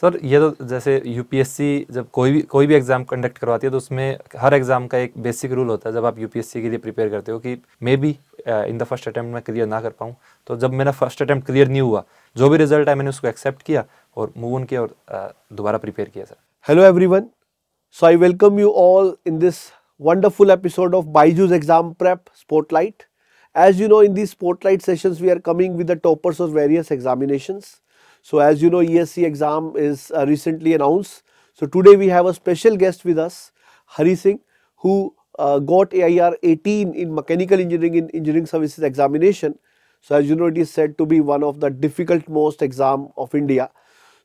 Sir ये तो जैसे यूपीएससी जब कोई भी कोई भी एग्ज़ाम कंडक्ट करवाती है तो उसमें हर एग्ज़ाम का एक बेसिक रूल होता है जब आप यूपीएससी के लिए प्रिपेयर करते हो कि maybe in the first attempt मैं क्लियर ना कर पाऊँ तो जब मेरा फर्स्ट अटैम्प्ट क्लियर नहीं हुआ जो भी रिजल्ट आया मैंने उसको एक्सेप्ट किया और मूव ऑन किया और uh, दोबारा प्रिपेयर किया sir hello one so I welcome you all in this wonderful episode of Byju's exam prep Spotlight. As you know in this spotlight sessions we are coming with the toppers of various examinations So, as you know ESC exam is uh, recently announced. So, today we have a special guest with us Hari Singh who uh, got AIR 18 in mechanical engineering in engineering services examination. So, as you know it is said to be one of the difficult most exam of India.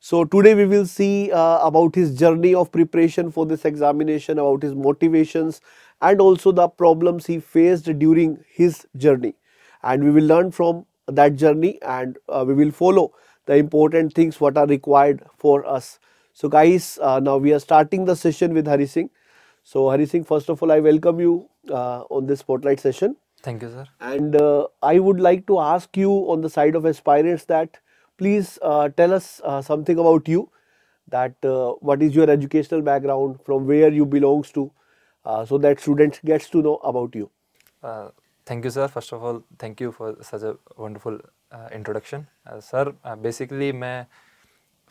So, today we will see uh, about his journey of preparation for this examination, about his motivations and also the problems he faced during his journey and we will learn from that journey and uh, we will follow the important things what are required for us. So guys, uh, now we are starting the session with Hari Singh. So Hari Singh, first of all, I welcome you uh, on this spotlight session. Thank you, sir. And uh, I would like to ask you on the side of aspirants that please uh, tell us uh, something about you. That uh, what is your educational background, from where you belongs to, so that students gets to know about you. thank you, sir. First of all, thank you for such a wonderful introduction sir basically मैं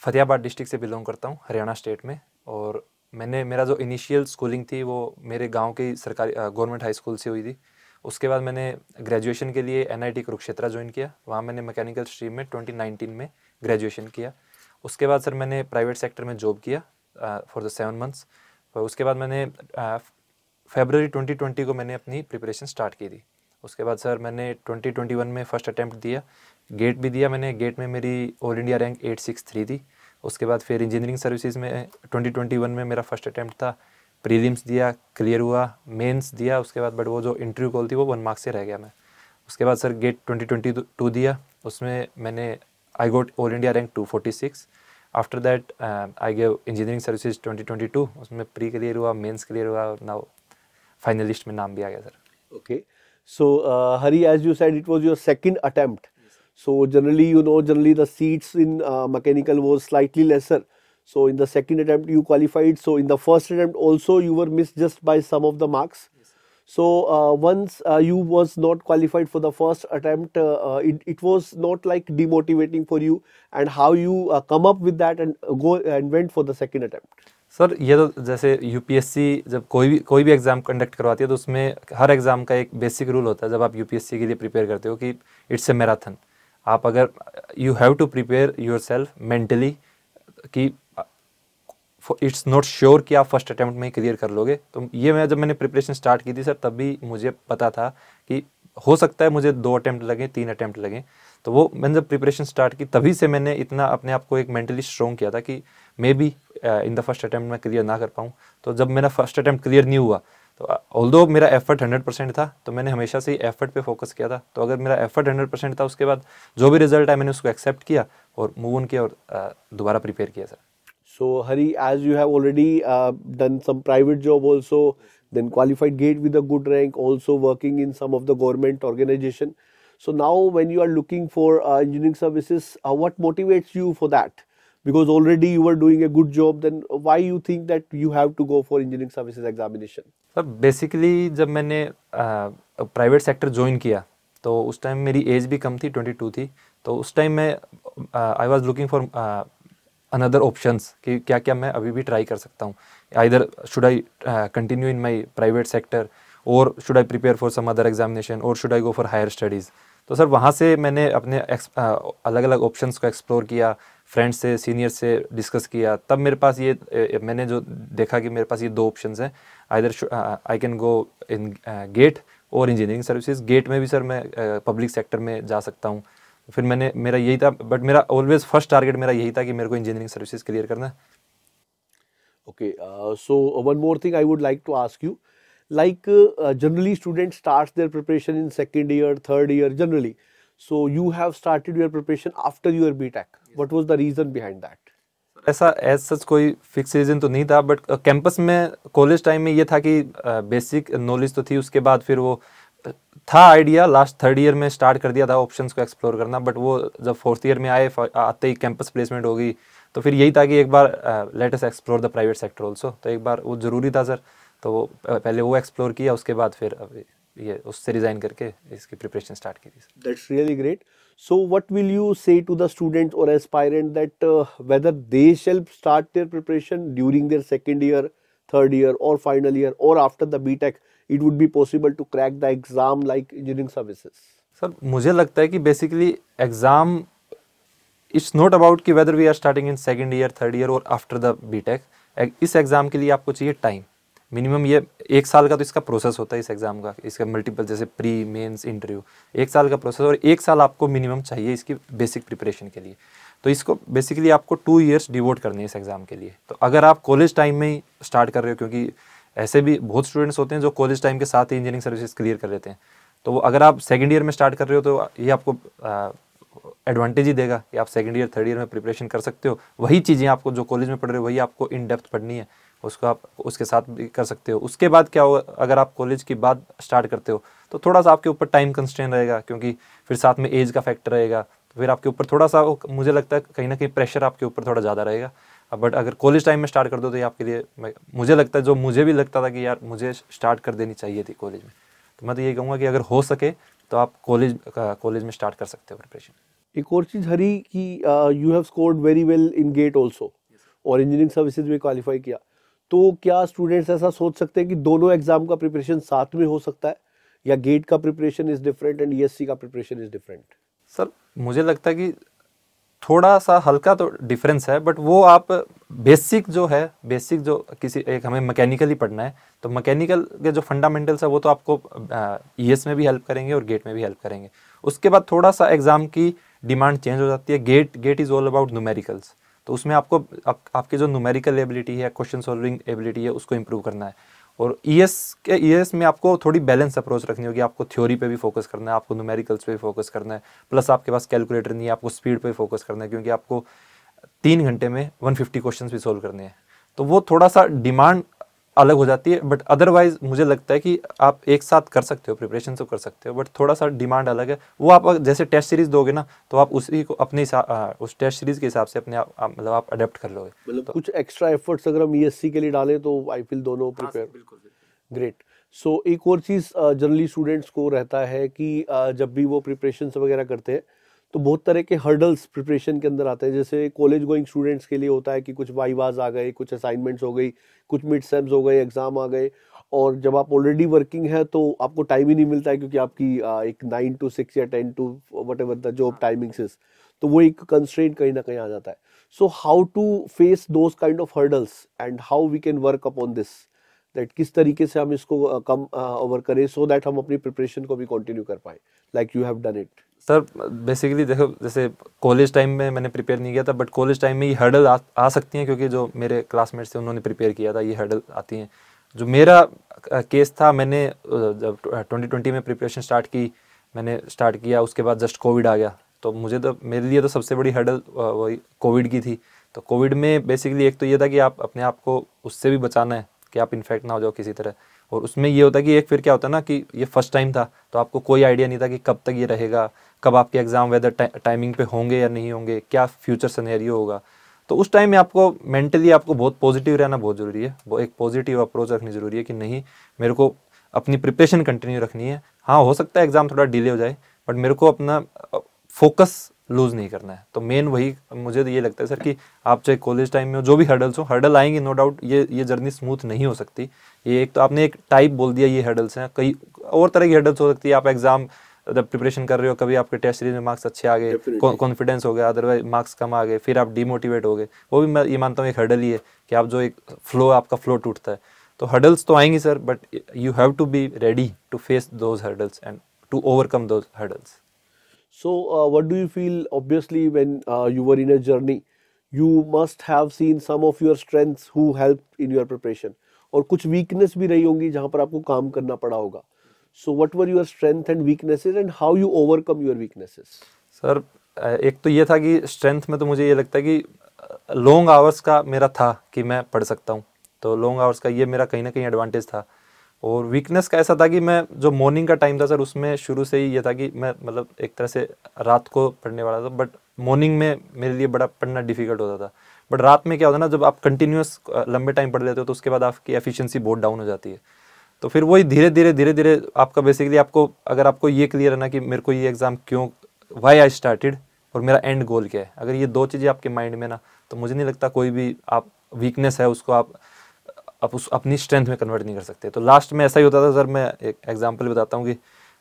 Fatehabad district से belong करता हूँ Haryana state में और मैंने मेरा जो initial schooling थी वो मेरे गांव की सरकारी गवर्नमेंट हाई स्कूल से हुई थी उसके बाद मैंने ग्रेजुएशन के लिए N I T Kurukshetra join किया वहाँ मैंने मैकेनिकल स्ट्रीम में 2019 में ग्रेजुएशन किया उसके बाद सर मैंने प्राइवेट सेक्टर में जॉब किया फॉर द सेवन मंथ्स उसके बाद मैंने फेबररी uh, 2020 को मैंने अपनी प्रिपरेशन स्टार्ट की थी उसके बाद सर मैंने 2021 में फ़र्स्ट अटैम्प्ट दिया गेट भी दिया मैंने गेट में मेरी ऑल इंडिया रैंक 863 थी उसके बाद फिर इंजीनियरिंग सर्विसेज में 2021 में मेरा फर्स्ट अटैम्प्ट था प्रीलिम्स दिया क्लियर हुआ मेंस दिया उसके बाद बट वो जो इंटरव्यू कॉल थी वो वन मार्क्स से रह गया मैं उसके बाद सर गेट टू दिया उसमें मैंने I got all India rank six after that I gave engineering services 2022 उसमें प्री क्लियर हुआ मेंस क्लियर हुआ नाउ फाइनलिस्ट में नाम भी आ गया sir okay okay. So, uh, Hari, as you said, it was your second attempt. Yes, so, generally, you know, generally the seats in uh, mechanical was slightly lesser. So, in the second attempt, you qualified. So, in the first attempt, also you were missed just by some of the marks. Yes, so, uh, once uh, you was not qualified for the first attempt, uh, uh, it, it was not like demotivating for you and how you come up with that and go and went for the second attempt. Sir ये तो जैसे UPSC जब कोई भी कोई भी exam conduct करवाती है तो उसमें हर एग्ज़ाम का एक बेसिक रूल होता है जब आप यूपीएससी के लिए प्रिपेयर करते हो कि इट्स ए मैराथन आप अगर you have to prepare yourself mentally कि इट्स नॉट श्योर कि आप फर्स्ट अटैम्प्ट में ही क्लियर कर लोगे तो ये मैं जब मैंने प्रिपरेशन स्टार्ट की थी सर तब भी मुझे पता था कि हो सकता है मुझे दो अटैम्प्ट लगें तीन अटैम्प्ट लगें तो वो मैंने जब प्रिपरेशन स्टार्ट की तभी से मैंने इतना अपने आप को एक मेंटली स्ट्रॉन्ग किया था कि maybe in the first attempt मैं क्लियर ना कर पाऊँ तो जब मेरा फर्स्ट अटैम्प्ट क्लियर नहीं हुआ तो ऑल मेरा एफर्ट हंड्रेड परसेंट था तो मैंने हमेशा से ही एफर्ट पे फोकस किया था तो अगर मेरा एफर्ट हंड्रेड परसेंट था उसके बाद जो भी रिजल्ट है मैंने उसको एक्सेप्ट किया और मूव ऑन किया और दोबारा प्रिपेयर किया sir so Hari as you have already done some private job also then qualified GATE with a good rank also working in some of the government organization so now when you are looking for engineering services what motivates you for that because already you were doing a good job then why you think that you have to go for engineering services examination sir basically jab maine uh, private sector join kiya to us time meri age bhi kam thi 22 thi थी तो उस time मैं I was looking for another options कि क्या क्या मैं अभी भी ट्राई कर सकता हूँ either should I continue in my private sector और should I prepare for some other examination और should I go for higher studies तो सर वहाँ से मैंने अपने अलग अलग ऑप्शंस को एक्सप्लोर किया फ्रेंड्स से सीनियर से डिस्कस किया तब मेरे पास ये मैंने जो देखा कि मेरे पास ये दो ऑप्शन हैं either I can go in GATE और इंजीनियरिंग सर्विसेज गेट में भी सर मैं पब्लिक सेक्टर में जा सकता हूँ फिर मैंने मेरा यही था बट मेरा ऑलवेज फर्स्ट टारगेट मेरा यही था कि मेरे को इंजीनियरिंग सर्विसेज क्लियर करना okay so one more thing I would like to ask you like generally student start their preparation in second year third year generally So you have started your preparation after your BTEC. Yes. What was the reason behind that? ऐसा as such कोई fix reason तो नहीं था but campus uh, में college time में ये था कि बेसिक uh, नॉलेज तो थी उसके बाद फिर वो uh, था आइडिया लास्ट थर्ड ईयर में स्टार्ट कर दिया था ऑप्शंस को एक्सप्लोर करना बट वो जब फोर्थ ईयर में आए आते ही कैंपस प्लेसमेंट होगी तो फिर यही था कि एक बार latest explore the private sector also तो एक बार वो ज़रूरी था सर तो पहले वो एक्सप्लोर किया उसके बाद फिर ये उससे रिज़ाइन करके इसकी प्रिपरेशन स्टार्ट की थी that's really great so what will you say to the student और aspirant that whether they shall start their preparation during their second year third year और फाइनल ईयर और after the B tech it would be possible to crack the exam like engineering services sir मुझे लगता है कि basically exam it's not about कि whether we are starting in second year third year और after the B tech इस exam के लिए आपको चाहिए टाइम मिनिमम ये एक साल का तो इसका प्रोसेस होता है इस एग्ज़ाम का इसका मल्टीपल जैसे प्री मेंस इंटरव्यू एक साल का प्रोसेस और एक साल आपको मिनिमम चाहिए इसकी बेसिक प्रिपरेशन के लिए तो इसको बेसिकली आपको टू ईयर्स डिवोट करनी है इस एग्ज़ाम के लिए तो अगर आप कॉलेज टाइम में ही स्टार्ट कर रहे हो क्योंकि ऐसे भी बहुत स्टूडेंट्स होते हैं जो कॉलेज टाइम के साथ ही इंजीनियरिंग सर्विसेज क्लियर कर लेते हैं तो अगर आप सेकेंड ईयर में स्टार्ट कर रहे हो तो ये आपको एडवांटेज ही देगा कि आप सेकेंड ईयर थर्ड ईयर में प्रिपरेशन कर सकते हो वही चीज़ें आपको जो कॉलेज में पढ़ रहे हो वही आपको इन डेप्थ पढ़नी है उसको आप उसके साथ भी कर सकते हो उसके बाद क्या होगा अगर आप कॉलेज की बात स्टार्ट करते हो तो थोड़ा सा आपके ऊपर टाइम कंस्टेंट रहेगा क्योंकि फिर साथ में एज का फैक्टर रहेगा तो फिर आपके ऊपर थोड़ा सा मुझे लगता है कहीं ना कहीं प्रेशर आपके ऊपर थोड़ा ज़्यादा रहेगा बट अगर कॉलेज टाइम में स्टार्ट कर दो तो ये आपके लिए मुझे लगता है जो मुझे भी लगता था कि यार मुझे स्टार्ट कर देनी चाहिए थी कॉलेज में तो मैं तो ये कहूँगा कि अगर हो सके तो आप कॉलेज कॉलेज में स्टार्ट कर सकते हो प्रिपरेशन एक और चीज़ हरी कि you have scored very well in GATE also और इंजीनियरिंग सर्विसेज में क्वालिफाई किया तो क्या स्टूडेंट्स ऐसा सोच सकते हैं कि दोनों एग्जाम का प्रिपरेशन साथ में हो सकता है या गेट का preparation is different and ESC का प्रिपरेशन इज डिफरेंट सर मुझे लगता है कि थोड़ा सा हल्का तो डिफरेंस है बट वो आप बेसिक जो है बेसिक जो किसी एक हमें ही पढ़ना है तो मैकेनिकल के जो फंडामेंटल्स है वो तो आपको ई e में भी हेल्प करेंगे और गेट में भी हेल्प करेंगे उसके बाद थोड़ा सा एग्ज़ाम की डिमांड चेंज हो जाती है GATE GATE is all about numericals तो उसमें आपको आप, आपकी जो न्यूमेरिकल एबिलिटी है क्वेश्चन सॉल्विंग एबिलिटी है उसको इम्प्रूव करना है और ई e के ई e में आपको थोड़ी बैलेंस अप्रोच रखनी होगी आपको थ्योरी पे भी फोकस करना है आपको न्यूमेरिकल्स पे भी फोकस करना है प्लस आपके पास कैलकुलेटर नहीं है आपको स्पीड पे फोकस करना है क्योंकि आपको तीन घंटे में 150 क्वेश्चंस भी सोल्व करने हैं तो वो थोड़ा सा डिमांड अलग हो जाती है बट अदरवाइज मुझे लगता है कि आप एक साथ कर सकते हो प्रिपरेशन सब तो कर सकते हो बट थोड़ा सा डिमांड अलग है वो आप जैसे टेस्ट सीरीज दोगे ना तो आप उसी को अपने उस टेस्ट सीरीज के हिसाब से अपने आप मतलब आप अडेप्ट कर लोगे मतलब तो, कुछ एक्स्ट्रा एफर्ट्स अगर हम ई e के लिए डालें तो आई फील दोनों प्रिपेयर ग्रेट सो एक और चीज़ जनरली स्टूडेंट्स को रहता है कि जब भी वो प्रिपरेशन वगैरह करते हैं तो बहुत तरह के हर्डल्स प्रिपरेशन के अंदर आते हैं जैसे कॉलेज गोइंग स्टूडेंट्स के लिए होता है कि कुछ वाइवाज आ गए कुछ असाइनमेंट्स हो गई कुछ मिड सेम्स हो गए एग्ज़ाम आ गए और जब आप ऑलरेडी वर्किंग है तो आपको टाइम ही नहीं मिलता है क्योंकि आपकी एक नाइन टू सिक्स या ten to whatever the job timings is तो वो एक कंस्ट्रेंट कहीं ना कहीं आ जाता है so how to face those kind of hurdles and how we can work upon this that किस तरीके से हम इसको कम ओवर करें सो दैट हम अपनी प्रिपरेशन को भी कंटिन्यू कर पाए like you have done it sir basically देखो जैसे कॉलेज टाइम में मैंने प्रिपेयर नहीं किया था बट कॉलेज टाइम में ये हर्डल आ, आ सकती हैं क्योंकि जो मेरे क्लासमेट्स थे उन्होंने प्रिपेयर किया था ये हर्डल आती हैं जो मेरा केस था मैंने जब ट्वेंटी ट्वेंटी में प्रिपरेशन स्टार्ट की मैंने स्टार्ट किया उसके बाद जस्ट कोविड आ गया तो मुझे तो मेरे लिए तो सबसे बड़ी हर्डल वही कोविड की थी तो कोविड में बेसिकली एक तो ये था कि आप अपने आप को उससे भी बचाना है कि आप इन्फेक्ट ना हो जाओ किसी तरह और उसमें ये होता है कि एक फिर क्या होता है ना कि ये फर्स्ट टाइम था तो आपको कोई आइडिया नहीं था कि कब तक ये रहेगा कब आपके एग्ज़ाम वेदर टाइमिंग पे होंगे या नहीं होंगे क्या फ्यूचर सनेरियो होगा तो उस टाइम में आपको मेंटली आपको बहुत पॉजिटिव रहना बहुत ज़रूरी है वो एक पॉजिटिव अप्रोच रखनी ज़रूरी है कि नहीं मेरे को अपनी प्रिपरेशन कंटिन्यू रखनी है हाँ हो सकता है एग्ज़ाम थोड़ा डिले हो जाए बट मेरे को अपना फोकस लूज़ नहीं करना है तो मेन वही मुझे तो ये लगता है सर कि आप चाहे कॉलेज टाइम में हो जो भी हर्डल्स हो हर्डल आएंगे नो डाउट ये ये जर्नी स्मूथ नहीं हो सकती ये एक तो आपने एक टाइप बोल दिया ये हर्डल्स हैं कई और तरह की हर्डल्स हो सकती है आप एग्ज़ाम जब प्रिपरेशन कर रहे हो कभी आपके टेस्ट सीरीज में मार्क्स अच्छे आ गए कॉन्फिडेंस हो गया अदरवाइज मार्क्स कम आ गए फिर आप डिमोटिवेट हो गए वो भी मैं ये मानता हूँ एक हर्डल ही है कि आप जो एक फ्लो आपका फ्लो टूटता है तो हर्डल्स तो आएंगी sir but you have to be ready to face those hurdles and to overcome those hurdles So, uh, what do you feel? Obviously, when uh, you were in a journey, you must have seen some of your strengths who helped in your preparation. और कुछ weakness भी रही होंगी जहाँ पर आपको काम करना पड़ा होगा so what were your strength and weaknesses and how you overcome your weaknesses sir एक तो ये था कि स्ट्रेंथ में तो मुझे ये लगता है कि लॉन्ग uh, आवर्स का मेरा था कि मैं पढ़ सकता हूँ तो लॉन्ग आवर्स का ये मेरा कहीं ना कहीं एडवांटेज था और वीकनेस का ऐसा था कि मैं जो मॉर्निंग का टाइम था सर उसमें शुरू से ही यह था कि मैं मतलब एक तरह से रात को पढ़ने वाला था बट मॉर्निंग में मेरे लिए बड़ा पढ़ना डिफिकल्ट होता था बट रात में क्या होता है ना जब आप कंटिन्यूस लंबे टाइम पढ़ लेते हो तो उसके बाद आपकी एफिशिएंसी बहुत डाउन हो जाती है तो फिर वही धीरे धीरे धीरे धीरे आपका बेसिकली आपको अगर आपको ये क्लियर है ना कि मेरे को ये एग्ज़ाम क्यों वाई आई स्टार्टेड और मेरा एंड गोल क्या है अगर ये दो चीज़ें आपके माइंड में ना तो मुझे नहीं लगता कोई भी आप वीकनेस है उसको आप आप उस अपनी स्ट्रेंथ में कन्वर्ट नहीं कर सकते तो लास्ट में ऐसा ही होता था सर मैं एक एग्जाम्पल बताता हूँ कि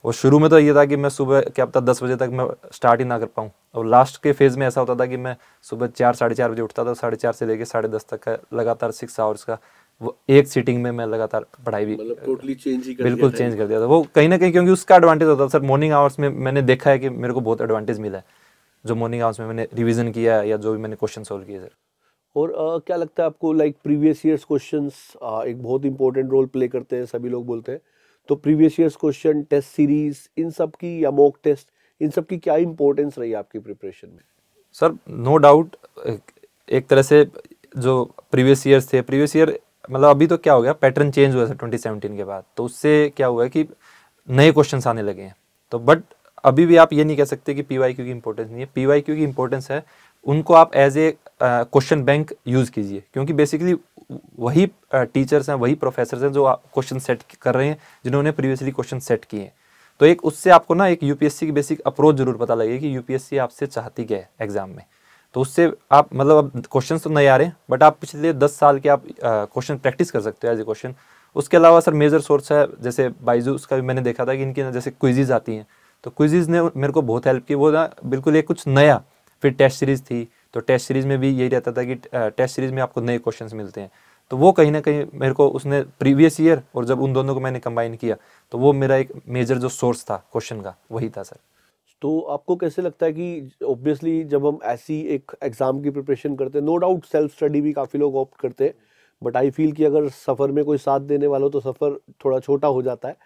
वो शुरू में तो ये था कि मैं सुबह क्या पता दस बजे तक मैं स्टार्ट ही ना कर पाऊँ और लास्ट के फेज़ में ऐसा होता था कि मैं सुबह चार साढ़े चार बजे उठता था साढ़े चार से लेकर साढ़े दस तक का लगातार सिक्स आवर्स का वो एक सीटिंग में मैं लगातार पढ़ाई भी टोटली मतलब चेंज ही कर बिल्कुल चेंज कर दिया था वो कहीं ना कहीं क्योंकि उसका एडवांटेज होता था सर मॉर्निंग आवर्स में मैंने देखा है कि मेरे को बहुत एडवांटेज मिला है जो मॉर्निंग आवर्स में मैंने रिविजन किया या जो भी मैंने क्वेश्चन सोल्व किए सर और uh, क्या लगता है आपको लाइक प्रीवियस ईयर्स क्वेश्चंस एक बहुत इंपॉर्टेंट रोल प्ले करते हैं सभी लोग बोलते हैं तो previous years question test series इन सब की या मॉक टेस्ट इन सब की क्या इंपॉर्टेंस रही आपकी प्रिपरेशन में सर नो डाउट एक तरह से जो प्रीवियस ईयर्स थे प्रीवियस ईयर मतलब अभी तो क्या हो गया पैटर्न चेंज हुआ सर 2017 के बाद तो उससे क्या हुआ कि नए क्वेश्चन आने लगे हैं तो बट अभी भी आप ये नहीं कह सकते कि पी वाई क्यू की इंपॉर्टेंस नहीं है पी वाई क्यू की इंपॉर्टेंस है उनको आप as a question bank use कीजिए क्योंकि बेसिकली वही टीचर्स हैं वही प्रोफेसर हैं जो क्वेश्चन सेट कर रहे हैं जिन्होंने प्रीवियसली क्वेश्चन सेट किए हैं तो एक उससे आपको ना एक यूपीएससी की बेसिक अप्रोच जरूर पता लगेगी कि यूपीएससी आपसे चाहती क्या है एग्जाम में तो उससे आप मतलब अब क्वेश्चन तो नहीं आ रहे बट आप पिछले दस साल के आप क्वेश्चन प्रैक्टिस कर सकते हो एज ए क्वेश्चन उसके अलावा सर मेजर सोर्स है जैसे बाइजू उसका भी मैंने देखा था कि इनकी जैसे क्विजीज आती हैं तो क्विजीज ने मेरे को बहुत हेल्प की वो ना बिल्कुल एक कुछ नया फिर टेस्ट सीरीज़ थी तो टेस्ट सीरीज़ में भी यही रहता था कि टेस्ट सीरीज़ में आपको नए क्वेश्चन मिलते हैं तो वो कहीं ना कहीं मेरे को उसने प्रीवियस ईयर और जब उन दोनों को मैंने कंबाइन किया तो वो मेरा एक मेजर जो सोर्स था क्वेश्चन का वही था सर तो आपको कैसे लगता है कि ऑब्वियसली जब हम ऐसी एक एग्ज़ाम की प्रिपरेशन करते हैं नो डाउट सेल्फ स्टडी भी काफ़ी लोग ऑप्ट करते हैं बट आई फील कि अगर सफ़र में कोई साथ देने वाला हो तो सफ़र थोड़ा छोटा हो जाता है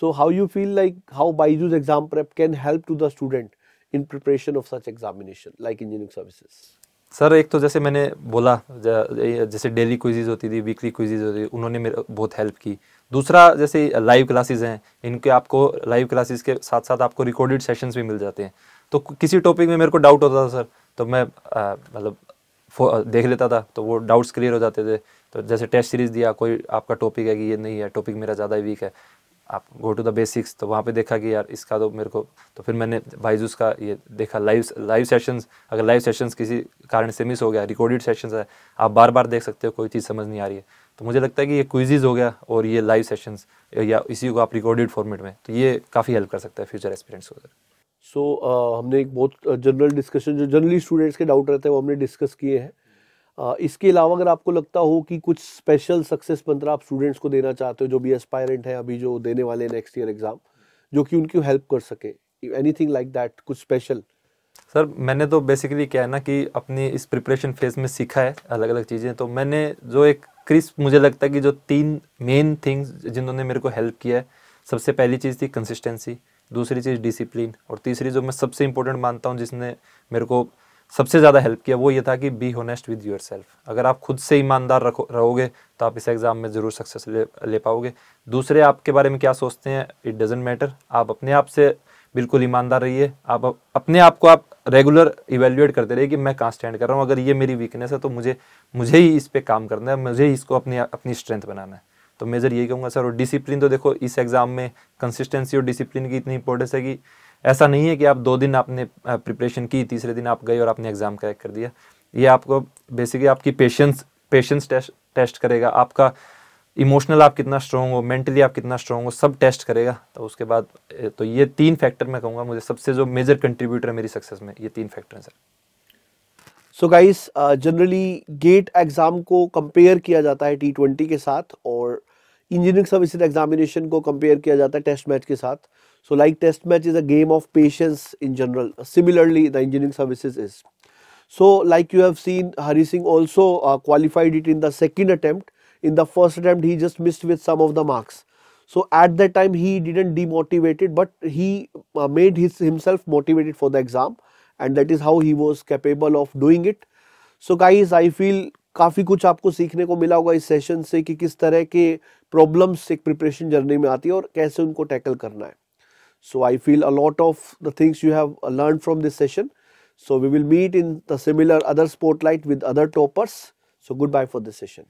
so how you feel like how Byju's exam prep can help to the student in preparation of such examination like engineering services sir एक तो जैसे मैंने बोला जैसे डेली क्विजेज होती थी वीकली क्विजेज होती थी उन्होंने मेरे बहुत हेल्प की दूसरा जैसे लाइव क्लासेस हैं इनके आपको लाइव क्लासेस के साथ साथ आपको रिकॉर्डेड सेशंस भी मिल जाते हैं तो किसी टॉपिक में मेरे को डाउट होता था सर तो मैं मतलब देख लेता था तो वो डाउट्स क्लियर हो जाते थे तो जैसे टेस्ट सीरीज़ दिया कोई आपका टॉपिक है कि ये नहीं है टॉपिक मेरा ज़्यादा वीक है आप गो टू द बेसिक्स तो वहाँ पे देखा कि यार इसका तो मेरे को तो फिर मैंने बाइजूस का ये देखा लाइव लाइव सेशंस अगर लाइव सेशंस किसी कारण से मिस हो गया रिकॉर्डेड सेशंस है आप बार बार देख सकते हो कोई चीज़ समझ नहीं आ रही है तो मुझे लगता है कि ये क्विजीज हो गया और ये लाइव सेशंस या इसी को आप रिकॉर्डेड फॉर्मेट में तो ये काफ़ी हेल्प कर सकता है फ्यूचर एक्सपीरियंस को सो so, uh, हमने एक बहुत जनरल डिस्कशन जो जनरली स्टूडेंट्स के डाउट रहते हैं वो हमने डिस्कस किए हैं इसके अलावा अगर आपको लगता हो कि कुछ स्पेशल सक्सेस मंत्र आप स्टूडेंट्स को देना चाहते हो जो भी एस्पायरेंट हैं अभी जो देने वाले नेक्स्ट ईयर एग्जाम जो कि उनकी हेल्प कर सके एनीथिंग लाइक दैट कुछ स्पेशल सर मैंने तो बेसिकली क्या है ना कि अपनी इस प्रिपरेशन फेज में सीखा है अलग अलग चीज़ें तो मैंने जो एक क्रिस्प मुझे लगता है कि जो तीन मेन थिंग्स जिन्होंने मेरे को हेल्प किया है सबसे पहली चीज़ थी कंसिस्टेंसी दूसरी चीज़ डिसिप्लिन और तीसरी जो मैं सबसे इंपॉर्टेंट मानता हूँ जिसने मेरे को सबसे ज़्यादा हेल्प किया वो ये था कि be honest with yourself अगर आप खुद से ईमानदार रखो रहोगे तो आप इस एग्ज़ाम में ज़रूर सक्सेस ले, ले पाओगे दूसरे आपके बारे में क्या सोचते हैं इट डजेंट मैटर आप अपने आप से बिल्कुल ईमानदार रहिए आप अपने आप को आप रेगुलर इवेल्यूएट करते रहिए कि मैं कहाँ स्टैंड कर रहा हूँ अगर ये मेरी वीकनेस है तो मुझे मुझे ही इस पर काम करना है मुझे ही इसको अपनी अपनी स्ट्रेंथ बनाना है तो मेजर ये कहूँगा सर और डिसिप्लिन तो देखो इस एग्ज़ाम में कंसिस्टेंसी और डिसिप्लिन की इतनी इंपॉर्टेंस है कि ऐसा नहीं है कि आप दो दिन आपने प्रिपरेशन की तीसरे दिन आप गए और आपने एग्ज़ाम क्रैक कर दिया ये आपको बेसिकली आपकी पेशेंस पेशेंस टेस्ट टेस्ट करेगा आपका इमोशनल आप कितना स्ट्रॉन्ग हो मेंटली आप कितना स्ट्रॉन्ग हो सब टेस्ट करेगा तो उसके बाद तो ये तीन फैक्टर मैं कहूँगा मुझे सबसे जो मेजर कंट्रीब्यूटर है मेरी सक्सेस में ये तीन फैक्टर हैं sir so guys generally GATE exam को कंपेयर किया जाता है टी ट्वेंटी के साथ और इंजीनियरिंग सर्विस एग्जामिनेशन को कंपेयर किया जाता है टेस्ट मैच के साथ So like test match is a game of patience in general. Similarly, the engineering services is. So like you have seen Hari Singh also uh, qualified it in the second attempt. In the first attempt he just missed with some of the marks. So at that time he didn't demotivated but he uh, made his himself motivated for the exam and that is how he was capable of doing it. So guys I feel काफ़ी कुछ आपको सीखने को मिला होगा इस session से कि किस तरह के प्रॉब्लम्स एक प्रिपरेशन जर्नी में आती है और कैसे उनको टैकल करना है So I feel a lot of the things you have learned from this session. So we will meet in the similar other spotlight with other toppers. So goodbye for this session.